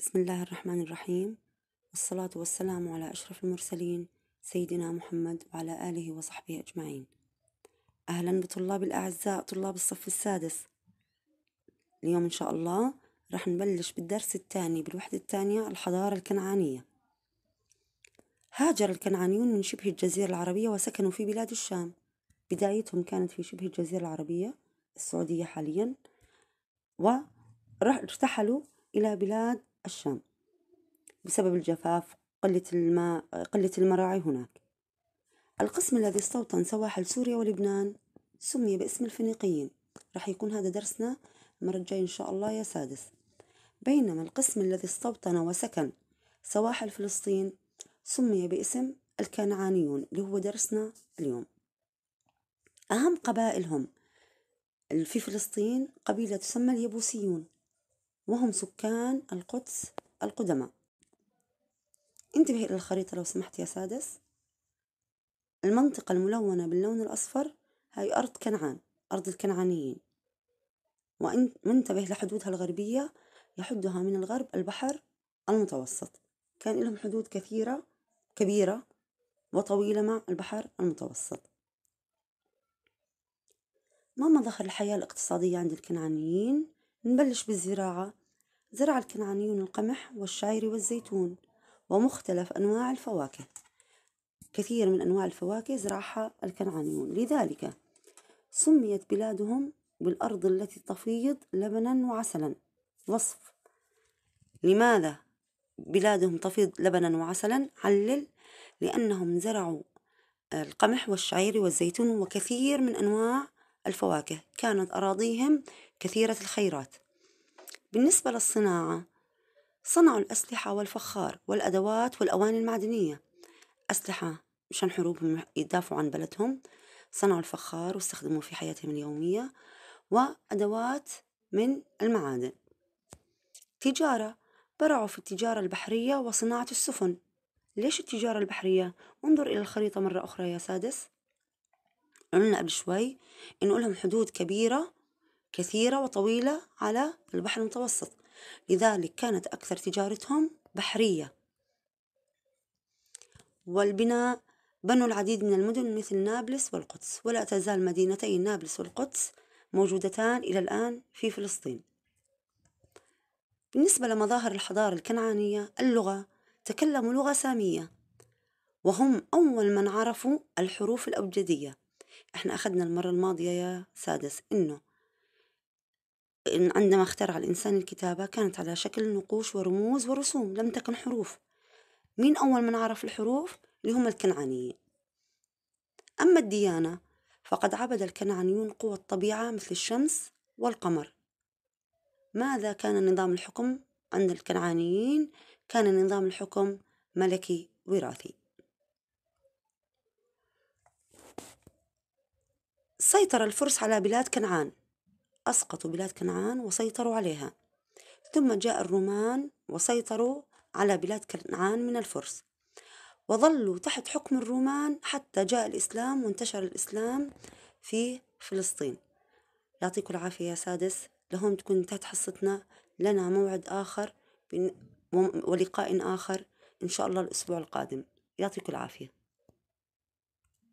بسم الله الرحمن الرحيم والصلاة والسلام على أشرف المرسلين سيدنا محمد وعلى آله وصحبه أجمعين أهلا بطلاب الأعزاء طلاب الصف السادس اليوم إن شاء الله رح نبلش بالدرس الثاني بالوحدة الثانية الحضارة الكنعانية هاجر الكنعانيون من شبه الجزيرة العربية وسكنوا في بلاد الشام بدايتهم كانت في شبه الجزيرة العربية السعودية حاليا وارتحلوا إلى بلاد الشام بسبب الجفاف قلة الماء قلة المراعي هناك القسم الذي استوطن سواحل سوريا ولبنان سمي باسم الفينيقيين راح يكون هذا درسنا المرة الجاية إن شاء الله يا سادس بينما القسم الذي استوطن وسكن سواحل فلسطين سمي باسم الكنعانيون اللي هو درسنا اليوم أهم قبائلهم في فلسطين قبيلة تسمى اليبوسيون وهم سكان القدس القدماء انتبه إلى الخريطة لو سمحت يا سادس المنطقة الملونة باللون الأصفر هي أرض كنعان أرض الكنعانيين وانتبه لحدودها الغربية يحدها من الغرب البحر المتوسط كان لهم حدود كثيرة كبيرة وطويلة مع البحر المتوسط ما مظهر الحياة الاقتصادية عند الكنعانيين نبلش بالزراعة زرع الكنعانيون القمح والشعير والزيتون ومختلف أنواع الفواكه كثير من أنواع الفواكه زرعها الكنعانيون لذلك سميت بلادهم بالأرض التي تفيض لبنا وعسلا وصف لماذا بلادهم تفيض لبنا وعسلا علل لأنهم زرعوا القمح والشعير والزيتون وكثير من أنواع الفواكه كانت أراضيهم كثيرة الخيرات بالنسبة للصناعة صنعوا الأسلحة والفخار والأدوات والأواني المعدنية أسلحة مشان حروبهم يدافعوا عن بلدهم صنعوا الفخار واستخدموه في حياتهم اليومية وأدوات من المعادن تجارة برعوا في التجارة البحرية وصناعة السفن ليش التجارة البحرية؟ انظر إلى الخريطة مرة أخرى يا سادس قلنا قبل شوي إنه لهم حدود كبيرة كثيرة وطويلة على البحر المتوسط لذلك كانت أكثر تجارتهم بحرية والبناء بنوا العديد من المدن مثل نابلس والقدس ولا تزال مدينتي نابلس والقدس موجودتان إلى الآن في فلسطين بالنسبة لمظاهر الحضارة الكنعانية اللغة تكلموا لغة سامية وهم أول من عرفوا الحروف الأبجدية احنا أخذنا المرة الماضية يا سادس إنه عندما اخترع الإنسان الكتابة كانت على شكل نقوش ورموز ورسوم لم تكن حروف مين أول من عرف الحروف؟ اللي هم الكنعانيين أما الديانة فقد عبد الكنعانيون قوى الطبيعة مثل الشمس والقمر ماذا كان نظام الحكم عند الكنعانيين؟ كان نظام الحكم ملكي وراثي سيطر الفرس على بلاد كنعان أسقطوا بلاد كنعان وسيطروا عليها ثم جاء الرومان وسيطروا على بلاد كنعان من الفرس وظلوا تحت حكم الرومان حتى جاء الإسلام وانتشر الإسلام في فلسطين يعطيكم العافية يا سادس لهم تكون انتهت حصتنا لنا موعد آخر ولقاء آخر إن شاء الله الأسبوع القادم يعطيكم العافية